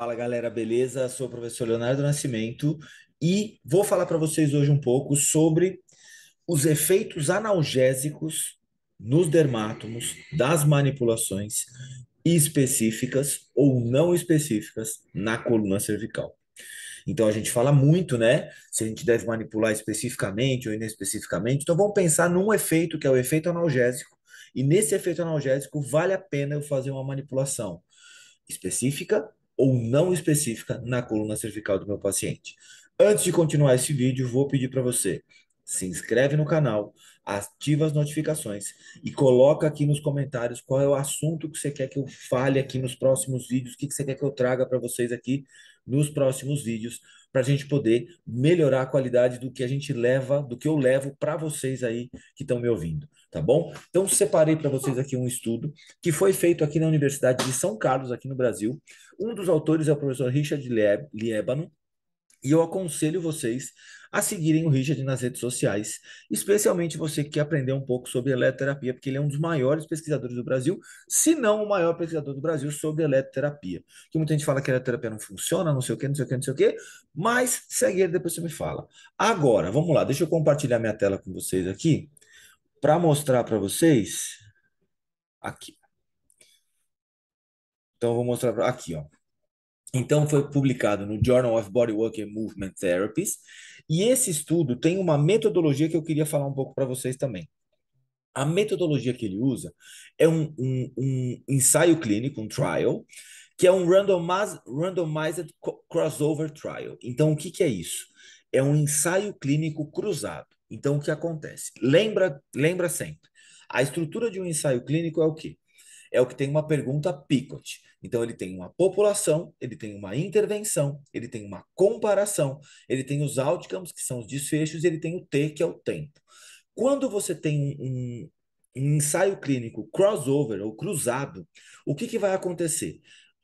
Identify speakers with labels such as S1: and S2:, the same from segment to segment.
S1: Fala galera, beleza? Sou o professor Leonardo Nascimento e vou falar para vocês hoje um pouco sobre os efeitos analgésicos nos dermátomos das manipulações específicas ou não específicas na coluna cervical. Então a gente fala muito, né? Se a gente deve manipular especificamente ou inespecificamente. Então vamos pensar num efeito que é o efeito analgésico. E nesse efeito analgésico vale a pena eu fazer uma manipulação específica ou não específica na coluna cervical do meu paciente. Antes de continuar esse vídeo, vou pedir para você se inscreve no canal, ativa as notificações e coloca aqui nos comentários qual é o assunto que você quer que eu fale aqui nos próximos vídeos, o que, que você quer que eu traga para vocês aqui nos próximos vídeos, para a gente poder melhorar a qualidade do que a gente leva, do que eu levo para vocês aí que estão me ouvindo tá bom? Então separei para vocês aqui um estudo que foi feito aqui na Universidade de São Carlos, aqui no Brasil. Um dos autores é o professor Richard Liebano, e eu aconselho vocês a seguirem o Richard nas redes sociais, especialmente você que quer aprender um pouco sobre eletroterapia, porque ele é um dos maiores pesquisadores do Brasil, se não o maior pesquisador do Brasil sobre eletroterapia. Que muita gente fala que a eletroterapia não funciona, não sei o que, não sei o que, não sei o que, mas segue ele, depois você me fala. Agora, vamos lá, deixa eu compartilhar minha tela com vocês aqui para mostrar para vocês, aqui. Então, vou mostrar pra, aqui, ó. Então, foi publicado no Journal of Bodywork and Movement Therapies. E esse estudo tem uma metodologia que eu queria falar um pouco para vocês também. A metodologia que ele usa é um, um, um ensaio clínico, um trial, que é um randomized, randomized crossover trial. Então, o que, que é isso? É um ensaio clínico cruzado. Então, o que acontece? Lembra, lembra sempre. A estrutura de um ensaio clínico é o quê? É o que tem uma pergunta picot. Então, ele tem uma população, ele tem uma intervenção, ele tem uma comparação, ele tem os outcomes, que são os desfechos, e ele tem o T, que é o tempo. Quando você tem um, um ensaio clínico crossover ou cruzado, o que, que vai acontecer?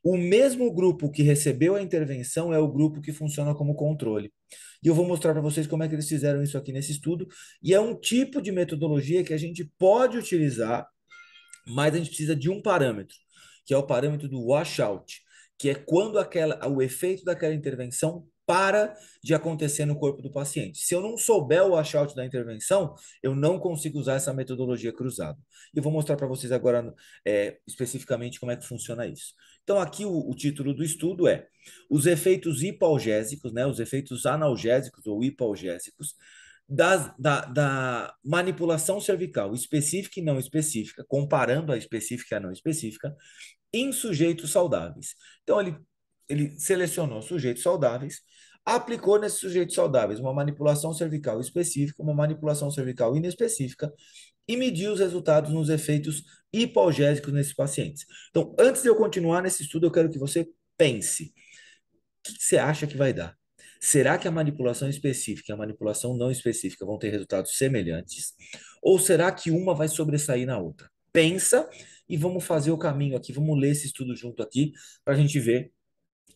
S1: O mesmo grupo que recebeu a intervenção é o grupo que funciona como controle. E eu vou mostrar para vocês como é que eles fizeram isso aqui nesse estudo. E é um tipo de metodologia que a gente pode utilizar, mas a gente precisa de um parâmetro, que é o parâmetro do washout, que é quando aquela, o efeito daquela intervenção para de acontecer no corpo do paciente. Se eu não souber o washout da intervenção, eu não consigo usar essa metodologia cruzada. E vou mostrar para vocês agora é, especificamente como é que funciona isso. Então, aqui o, o título do estudo é Os efeitos hipalgésicos, né, os efeitos analgésicos ou hipalgésicos da, da, da, manipulação cervical específica e não específica, comparando a específica e a não específica, em sujeitos saudáveis. Então, ele, ele selecionou sujeitos saudáveis, aplicou nesses sujeitos saudáveis uma manipulação cervical específica, uma manipulação cervical inespecífica e medir os resultados nos efeitos hipogésicos nesses pacientes. Então, antes de eu continuar nesse estudo, eu quero que você pense. O que você acha que vai dar? Será que a manipulação específica e a manipulação não específica vão ter resultados semelhantes? Ou será que uma vai sobressair na outra? Pensa e vamos fazer o caminho aqui, vamos ler esse estudo junto aqui para a gente ver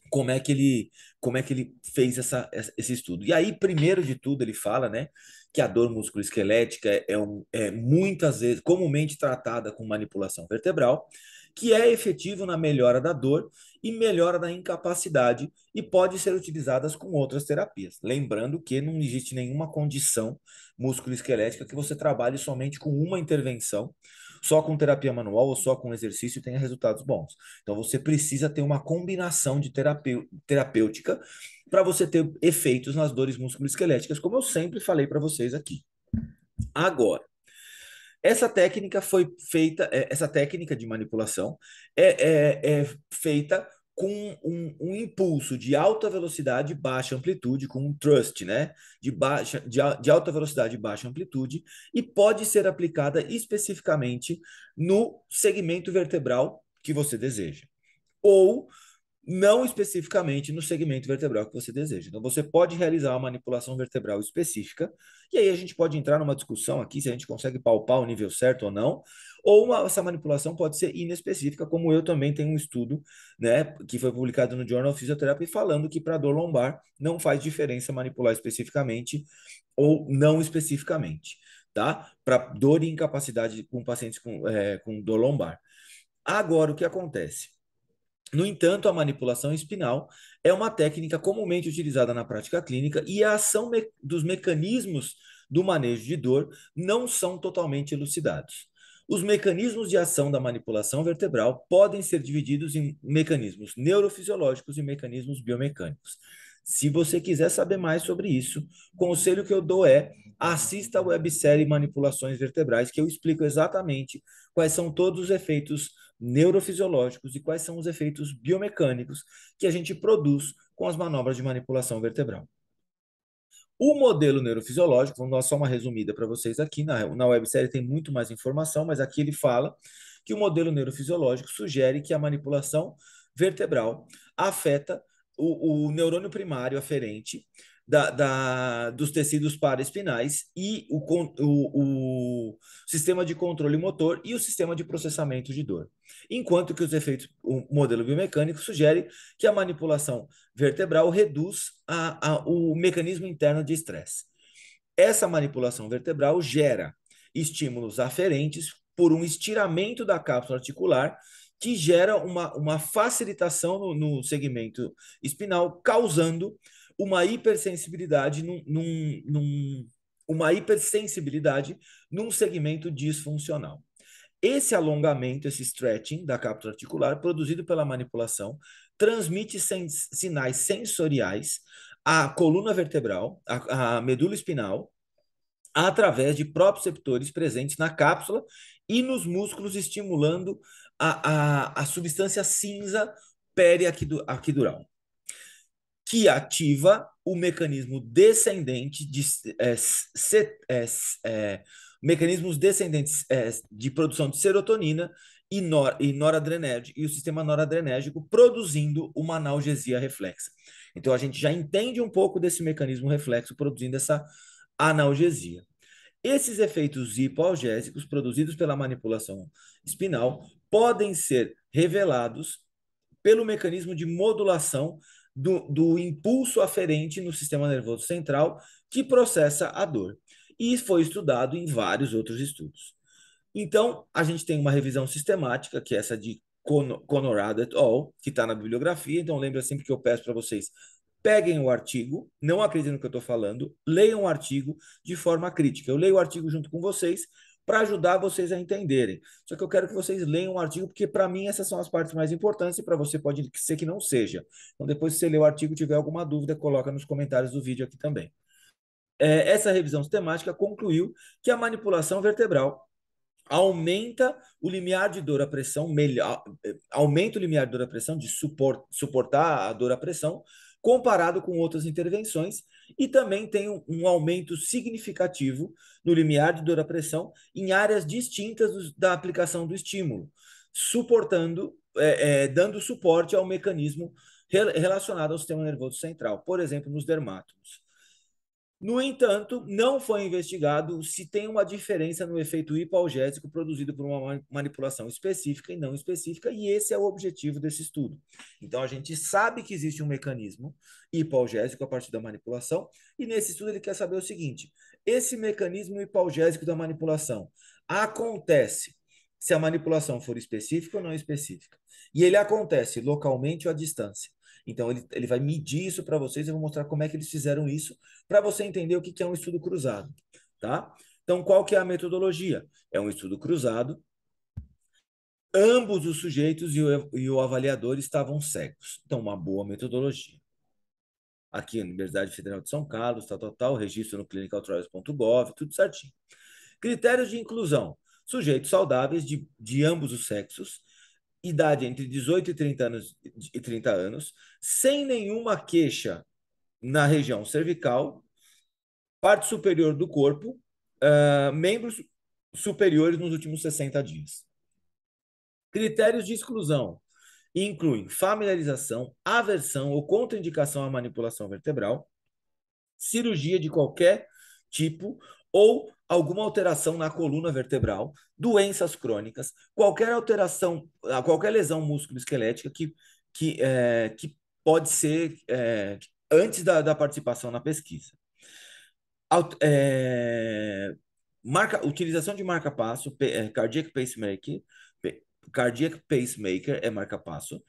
S1: como é que ele como é que ele fez essa, esse estudo. E aí, primeiro de tudo, ele fala, né, que a dor musculoesquelética é, um, é muitas vezes comumente tratada com manipulação vertebral, que é efetivo na melhora da dor e melhora da incapacidade e pode ser utilizadas com outras terapias. Lembrando que não existe nenhuma condição musculoesquelética que você trabalhe somente com uma intervenção só com terapia manual ou só com exercício tem resultados bons. Então você precisa ter uma combinação de terapia terapêutica para você ter efeitos nas dores musculoesqueléticas, como eu sempre falei para vocês aqui. Agora, essa técnica foi feita, é, essa técnica de manipulação é, é, é feita com um, um, impulso de alta velocidade e baixa amplitude, com um thrust, né? De, baixa, de, de alta velocidade e baixa amplitude, e pode ser aplicada especificamente no segmento vertebral que você deseja. Ou não especificamente no segmento vertebral que você deseja. Então, você pode realizar uma manipulação vertebral específica, e aí a gente pode entrar numa discussão aqui se a gente consegue palpar o nível certo ou não, ou uma, essa manipulação pode ser inespecífica, como eu também tenho um estudo, né, que foi publicado no Journal of Physiotherapy, falando que para dor lombar não faz diferença manipular especificamente ou não especificamente, tá? Para dor e incapacidade com pacientes com, é, com dor lombar. Agora, o que acontece? No entanto, a manipulação espinal é uma técnica comumente utilizada na prática clínica e a ação me dos mecanismos do manejo de dor não são totalmente elucidados. Os mecanismos de ação da manipulação vertebral podem ser divididos em mecanismos neurofisiológicos e mecanismos biomecânicos. Se você quiser saber mais sobre isso, o conselho que eu dou é assista a websérie Manipulações Vertebrais, que eu explico exatamente quais são todos os efeitos neurofisiológicos e quais são os efeitos biomecânicos que a gente produz com as manobras de manipulação vertebral. O modelo neurofisiológico, vamos dar só uma resumida para vocês aqui, na, na websérie tem muito mais informação, mas aqui ele fala que o modelo neurofisiológico sugere que a manipulação vertebral afeta o, o neurônio primário aferente, da, da, dos tecidos paraespinais e o, o, o, sistema de controle motor e o sistema de processamento de dor. Enquanto que os efeitos, o modelo biomecânico sugere que a manipulação vertebral reduz a, a, o mecanismo interno de estresse. Essa manipulação vertebral gera estímulos aferentes por um estiramento da cápsula articular que gera uma, uma facilitação no, no segmento espinal, causando uma hipersensibilidade num, num, num, uma hipersensibilidade num segmento disfuncional. Esse alongamento, esse stretching da cápsula articular, produzido pela manipulação, transmite sinais sensoriais à coluna vertebral, à, à medula espinal, através de proprioceptores presentes na cápsula e nos músculos, estimulando a, a, a substância cinza periaquidural que ativa o mecanismo descendente de é, se, é, é mecanismos descendentes é, de produção de serotonina e, nor, e noradrenérgico e o sistema noradrenérgico produzindo uma analgesia reflexa. Então a gente já entende um pouco desse mecanismo reflexo produzindo essa analgesia. Esses efeitos hipoalgésicos produzidos pela manipulação espinal podem ser revelados pelo mecanismo de modulação do, do impulso aferente no sistema nervoso central que processa a dor. E foi estudado em vários outros estudos. Então, a gente tem uma revisão sistemática, que é essa de Conorado et al., que está na bibliografia. Então, lembra sempre que eu peço para vocês, peguem o artigo, não acreditem no que eu estou falando, leiam o artigo de forma crítica. Eu leio o artigo junto com vocês, para ajudar vocês a entenderem. Só que eu quero que vocês leiam o artigo, porque para mim essas são as partes mais importantes e para você pode ser que não seja. Então, depois que você ler o artigo tiver alguma dúvida, coloca nos comentários do vídeo aqui também. É, essa revisão sistemática concluiu que a manipulação vertebral aumenta o limiar de dor à pressão, melhor, eh, aumenta o limiar de dor à pressão, de suportar a dor à pressão, comparado com outras intervenções, e também tem um, um aumento significativo no limiar de dor à pressão em áreas distintas do, da aplicação do estímulo, suportando, é, é, dando suporte ao mecanismo relacionado ao sistema nervoso central, por exemplo, nos dermátomos. No entanto, não foi investigado se tem uma diferença no efeito hipoalgésico produzido por uma manipulação específica e não específica, e esse é o objetivo desse estudo. Então, a gente sabe que existe um mecanismo hipoalgésico a partir da manipulação, e nesse estudo ele quer saber o seguinte: esse mecanismo hipoalgésico da manipulação acontece se a manipulação for específica ou não específica, e ele acontece localmente ou à distância. Então, ele, ele vai medir isso para vocês, eu vou mostrar como é que eles fizeram isso, para você entender o que, que é um estudo cruzado, tá? Então, qual que é a metodologia? É um estudo cruzado, ambos os sujeitos e o, e o avaliador estavam cegos. Então, uma boa metodologia aqui Universidade Federal de São Carlos, tal, tal, tal, registro no clinicaltrials.gov, tudo certinho. Critérios de inclusão: sujeitos saudáveis de, de ambos os sexos idade entre 18 e 30 anos, e 30 anos sem nenhuma queixa na região cervical, parte superior do corpo, uh, membros superiores nos últimos 60 dias. Critérios de exclusão incluem familiarização, aversão ou contraindicação à manipulação vertebral, cirurgia de qualquer tipo ou alguma alteração na coluna vertebral, doenças crônicas, qualquer alteração, ah, qualquer lesão músculo-esquelética que, que, é, que pode ser é, antes da, da, participação na pesquisa. é, marca, utilização de marca-passo, cardiac pacemaker, cardiac pacemaker é marca-passo,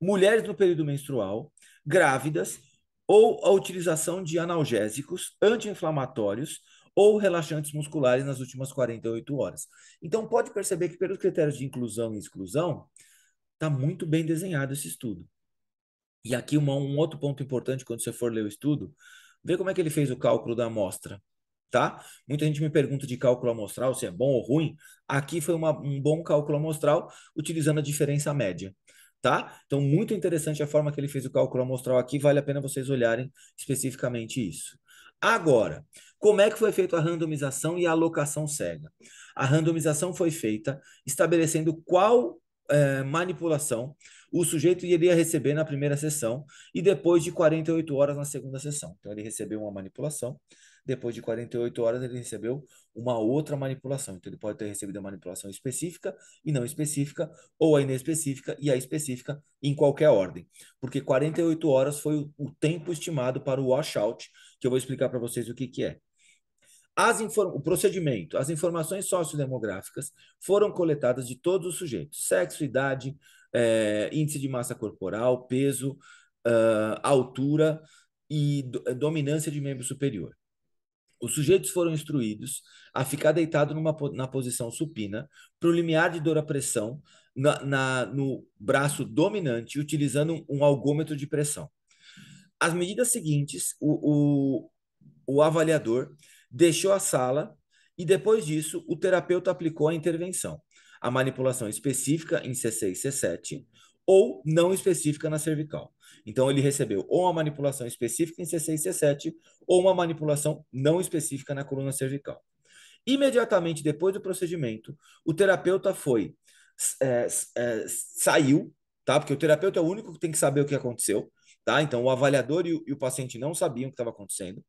S1: mulheres no período menstrual, grávidas, ou a utilização de analgésicos anti-inflamatórios ou relaxantes musculares nas últimas 48 horas. Então, pode perceber que, pelos critérios de inclusão e exclusão, está muito bem desenhado esse estudo. E aqui uma, um outro ponto importante quando você for ler o estudo, vê como é que ele fez o cálculo da amostra, tá? Muita gente me pergunta de cálculo amostral, se é bom ou ruim. Aqui foi uma, um bom cálculo amostral utilizando a diferença média. Tá? Então, muito interessante a forma que ele fez o cálculo amostral aqui, vale a pena vocês olharem especificamente isso. Agora, como é que foi feita a randomização e a alocação cega? A randomização foi feita estabelecendo qual é, manipulação o sujeito iria receber na primeira sessão e depois de 48 horas na segunda sessão. Então, ele recebeu uma manipulação, depois de 48 horas ele recebeu uma outra manipulação. Então, ele pode ter recebido a manipulação específica e não específica, ou a inespecífica e a específica em qualquer ordem. Porque 48 horas foi o, tempo estimado para o washout, que eu vou explicar para vocês o que, que é. As inform... O procedimento, as informações sociodemográficas foram coletadas de todos os sujeitos: sexo, idade, é, índice de massa corporal, peso, uh, altura e do... dominância de membro superior. Os sujeitos foram instruídos a ficar deitado numa, na posição supina, para o limiar de dor à pressão na, na, no braço dominante, utilizando um algômetro de pressão. As medidas seguintes, o, o, o avaliador deixou a sala e, depois disso, o terapeuta aplicou a intervenção, a manipulação específica em C6 e C7 ou não específica na cervical. Então, ele recebeu ou uma manipulação específica em C6 e C7 ou uma manipulação não específica na coluna cervical. Imediatamente depois do procedimento, o terapeuta foi é, é, saiu, tá? Porque o terapeuta é o único que tem que saber o que aconteceu, tá? Então o avaliador e o, e o paciente não sabiam o que estava acontecendo.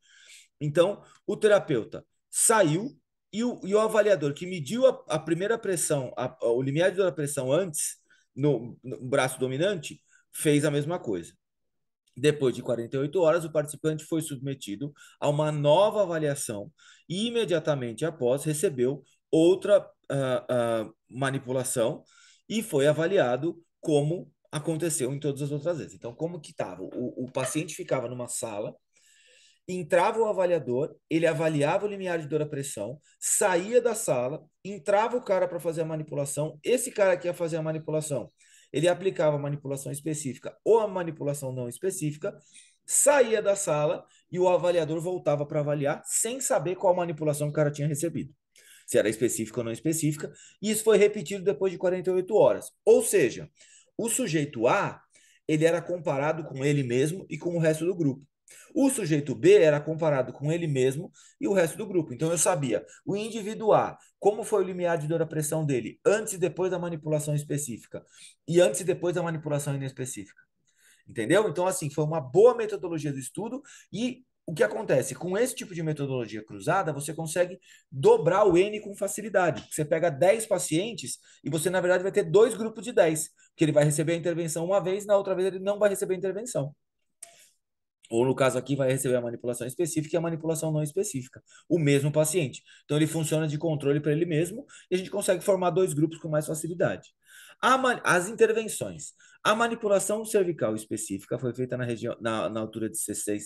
S1: Então, o terapeuta saiu e o, e o avaliador que mediu a, a primeira pressão, a, a, o limiar da pressão antes, no, no braço dominante, fez a mesma coisa. Depois de 48 horas, o participante foi submetido a uma nova avaliação e, imediatamente após, recebeu outra uh, uh, manipulação e foi avaliado como aconteceu em todas as outras vezes. Então, como que estava? O, o paciente ficava numa sala entrava o avaliador, ele avaliava o limiar de dor à pressão, saía da sala, entrava o cara para fazer a manipulação, esse cara que ia fazer a manipulação, ele aplicava a manipulação específica ou a manipulação não específica, saía da sala e o avaliador voltava para avaliar sem saber qual manipulação o cara tinha recebido. Se era específica ou não específica, e isso foi repetido depois de 48 horas. Ou seja, o sujeito A, ele era comparado com ele mesmo e com o resto do grupo. O sujeito B era comparado com ele mesmo e o resto do grupo. Então eu sabia o indivíduo A, como foi o limiar de dor à pressão dele antes e depois da manipulação específica e antes e depois da manipulação inespecífica. Entendeu? Então, assim, foi uma boa metodologia do estudo e o que acontece? Com esse tipo de metodologia cruzada, você consegue dobrar o N com facilidade. Você pega 10 pacientes e você, na verdade, vai ter dois grupos de 10, que ele vai receber a intervenção uma vez, na outra vez ele não vai receber a intervenção ou no caso aqui vai receber a manipulação específica e a manipulação não específica, o mesmo paciente. Então ele funciona de controle para ele mesmo e a gente consegue formar dois grupos com mais facilidade. As intervenções. A manipulação cervical específica foi feita na, região, na, na altura de C6,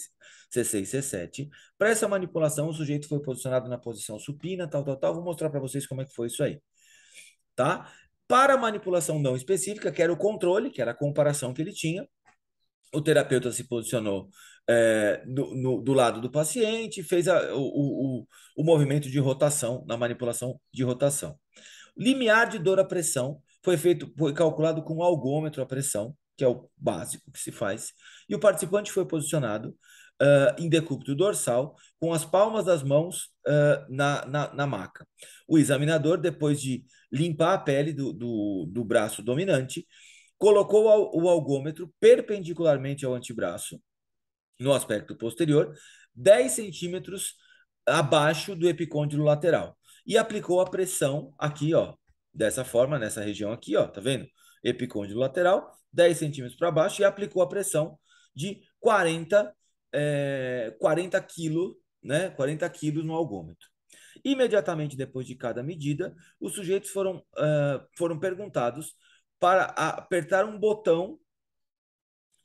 S1: C6, C7. Para essa manipulação, o sujeito foi posicionado na posição supina, tal, tal, tal. Vou mostrar para vocês como é que foi isso aí. Tá? Para a manipulação não específica, que era o controle, que era a comparação que ele tinha, o terapeuta se posicionou é, eh, do, no, do lado do paciente, fez a, o, o, o movimento de rotação, na manipulação de rotação. Limiar de dor à pressão foi feito, foi calculado com um algômetro à pressão, que é o básico que se faz, e o participante foi posicionado uh, em decúbito dorsal, com as palmas das mãos uh, na, na, na, maca. O examinador, depois de limpar a pele do, do, do braço dominante, colocou o algômetro perpendicularmente ao antebraço, no aspecto posterior, 10 centímetros abaixo do epicôndilo lateral e aplicou a pressão aqui, ó, dessa forma, nessa região aqui, ó, tá vendo? Epicôndilo lateral, 10 centímetros para baixo e aplicou a pressão de 40, é, 40 quilos, né? 40 quilos no algômetro. Imediatamente depois de cada medida, os sujeitos foram, uh, foram perguntados para apertar um botão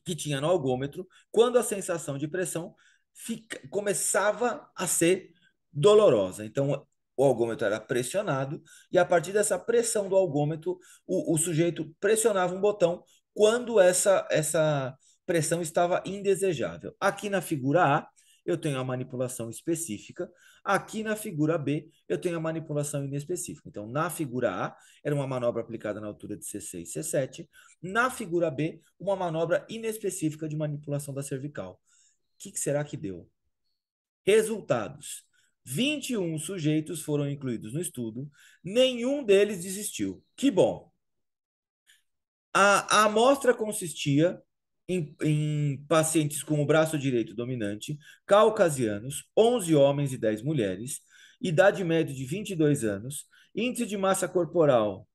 S1: que tinha no algômetro quando a sensação de pressão fica, começava a ser dolorosa. Então, o algômetro era pressionado e a partir dessa pressão do algômetro, o, o sujeito pressionava um botão quando essa, essa pressão estava indesejável. Aqui na figura A, eu tenho a manipulação específica. Aqui na figura B, eu tenho a manipulação inespecífica. Então, na figura A, era uma manobra aplicada na altura de C6 e C7. Na figura B, uma manobra inespecífica de manipulação da cervical. O que, que será que deu? Resultados: 21 sujeitos foram incluídos no estudo, nenhum deles desistiu. Que bom! A, a amostra consistia em, em, pacientes com o braço direito dominante, caucasianos, 11 homens e 10 mulheres, idade média de 22 anos, índice de massa corporal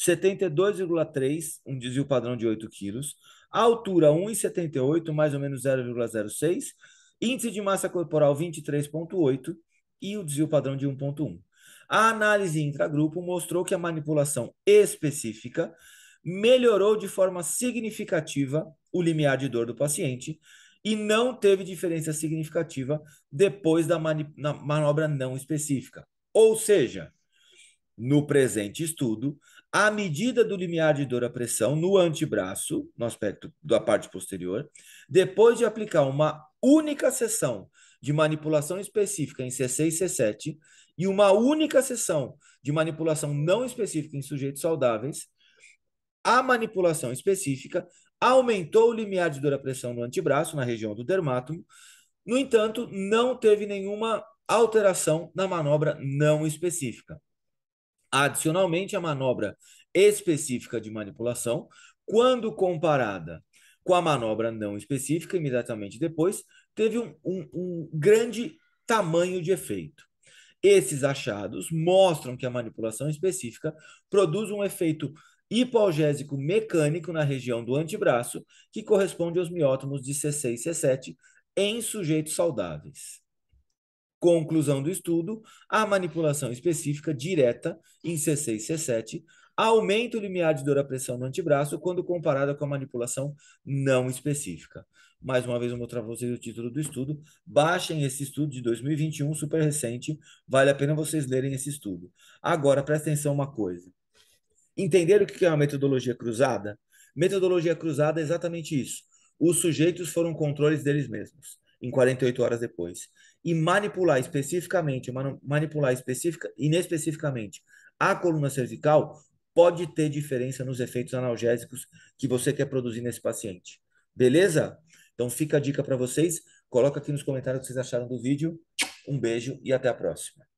S1: 72,3, um desvio padrão de 8 quilos, altura 1,78, mais ou menos 0,06, índice de massa corporal 23,8 e o desvio padrão de 1,1. A análise intragrupo mostrou que a manipulação específica melhorou de forma significativa o limiar de dor do paciente e não teve diferença significativa depois da manobra não específica. Ou seja, no presente estudo, a medida do limiar de dor à pressão no antebraço, no aspecto da parte posterior, depois de aplicar uma única sessão de manipulação específica em C6 e C7 e uma única sessão de manipulação não específica em sujeitos saudáveis, a manipulação específica aumentou o limiar de dor à pressão no antebraço, na região do dermatomo. No entanto, não teve nenhuma alteração na manobra não específica. Adicionalmente, a manobra específica de manipulação, quando comparada com a manobra não específica, imediatamente depois, teve um, um, um grande tamanho de efeito. Esses achados mostram que a manipulação específica produz um efeito hipoalgésico mecânico na região do antebraço, que corresponde aos miótomos de C6 e C7 em sujeitos saudáveis. Conclusão do estudo: a manipulação específica direta em C6 e C7 aumenta o limiar de dor à pressão no antebraço quando comparada com a manipulação não específica. Mais uma vez, eu mostrar para vocês o título do estudo. Baixem esse estudo de 2021, super recente. Vale a pena vocês lerem esse estudo. Agora, presta atenção uma coisa. Entenderam o que é uma metodologia cruzada? Metodologia cruzada é exatamente isso. Os sujeitos foram controles deles mesmos, em 48 horas depois. E manipular especificamente, manipular específica, inespecificamente a coluna cervical pode ter diferença nos efeitos analgésicos que você quer produzir nesse paciente. Beleza? Então fica a dica para vocês. Coloca aqui nos comentários o que vocês acharam do vídeo. Um beijo e até a próxima.